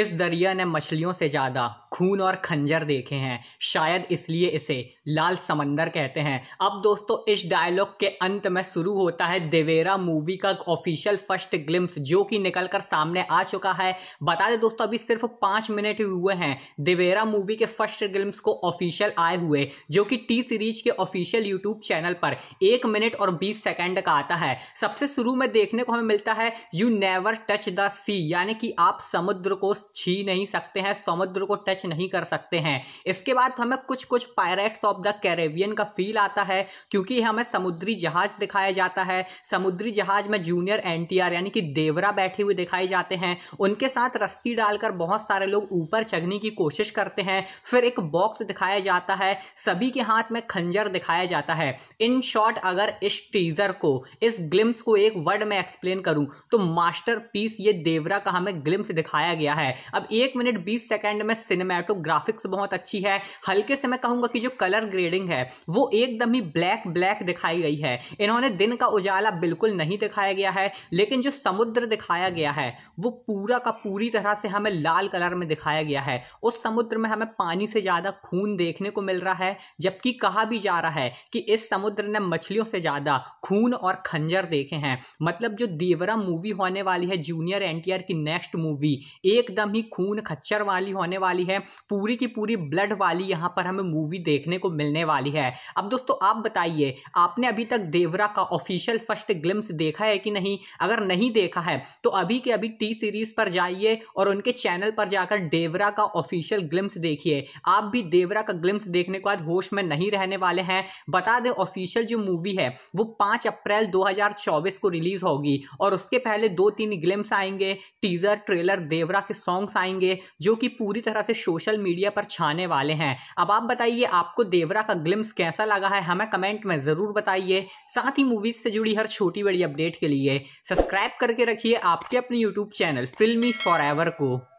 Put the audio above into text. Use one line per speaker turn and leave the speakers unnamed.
इस दरिया ने मछलियों से ज़्यादा खून और खंजर देखे हैं शायद इसलिए इसे लाल समंदर कहते हैं अब दोस्तों इस डायलॉग के अंत में शुरू होता है देवेरा मूवी का ऑफिशियल फर्स्ट ग्लिम्स जो कि निकलकर सामने आ चुका है बता दें दोस्तों अभी सिर्फ पाँच मिनट हुए हैं देवेरा मूवी के फर्स्ट ग्लिम्स को ऑफिशियल आए हुए जो कि टी सीरीज के ऑफिशियल यूट्यूब चैनल पर एक मिनट और बीस सेकेंड का आता है सबसे शुरू में देखने को हमें मिलता है you never touch the sea यानी कि आप समुद्र को छी नहीं सकते हैं समुद्र को टच नहीं कर सकते हैं इसके बाद हमें कुछ कुछ पायरेट्स ऑफ द कैरेबियन का फील आता है क्योंकि हमें समुद्री जहाज दिखाया जाता है समुद्री जहाज में जूनियर एन यानी कि देवरा बैठे हुए दिखाए जाते हैं उनके साथ रस्सी डालकर बहुत सारे लोग ऊपर चढ़ने की कोशिश करते हैं फिर एक बॉक्स दिखाया जाता है सभी के हाथ में खंजर दिखाया जाता है इन शॉर्ट अगर इस टीजर को इस ग्लिम्स को एक वर्ड में एक्सप्लेन करूं तो मास्टर पीस ये देवरा का हमें ग्लिम्स दिखाया गया है अब एक मिनट बीस सेकेंड में सिनेमा टोमेटो तो ग्राफिक्स बहुत अच्छी है हल्के से मैं कहूँगा कि जो कलर ग्रेडिंग है वो एकदम ही ब्लैक ब्लैक दिखाई गई है इन्होंने दिन का उजाला बिल्कुल नहीं दिखाया गया है लेकिन जो समुद्र दिखाया गया है वो पूरा का पूरी तरह से हमें लाल कलर में दिखाया गया है उस समुद्र में हमें पानी से ज़्यादा खून देखने को मिल रहा है जबकि कहा भी जा रहा है कि इस समुद्र ने मछलियों से ज़्यादा खून और खंजर देखे हैं मतलब जो देवरा मूवी होने वाली है जूनियर एनटीआर की नेक्स्ट मूवी एकदम ही खून खच्चर वाली होने वाली है पूरी की पूरी ब्लड वाली यहाँ पर हमें मूवी देखने को मिलने वाली है अब दोस्तों आप बताइए आपने अभी तक देवरा का ऑफिशियल फर्स्ट ग्लिम्स देखा है कि नहीं अगर नहीं देखा है तो अभी के अभी टी सीरीज पर जाइए और उनके चैनल पर जाकर देवरा का ऑफिशियल ग्लिम्स देखिए आप भी देवरा का ग्लिम्स देखने के बाद होश में नहीं रहने वाले हैं बता दें ऑफिशियल जो मूवी है वो पाँच अप्रैल दो को रिलीज होगी और उसके पहले दो तीन ग्लिम्स आएंगे टीजर ट्रेलर देवरा के सॉन्ग्स आएंगे जो कि पूरी तरह से शो सोशल मीडिया पर छाने वाले हैं अब आप बताइए आपको देवरा का ग्लिम्स कैसा लगा है हमें कमेंट में ज़रूर बताइए साथ ही मूवीज़ से जुड़ी हर छोटी बड़ी अपडेट के लिए सब्सक्राइब करके रखिए आपके अपने यूट्यूब चैनल फिल्मी फॉर को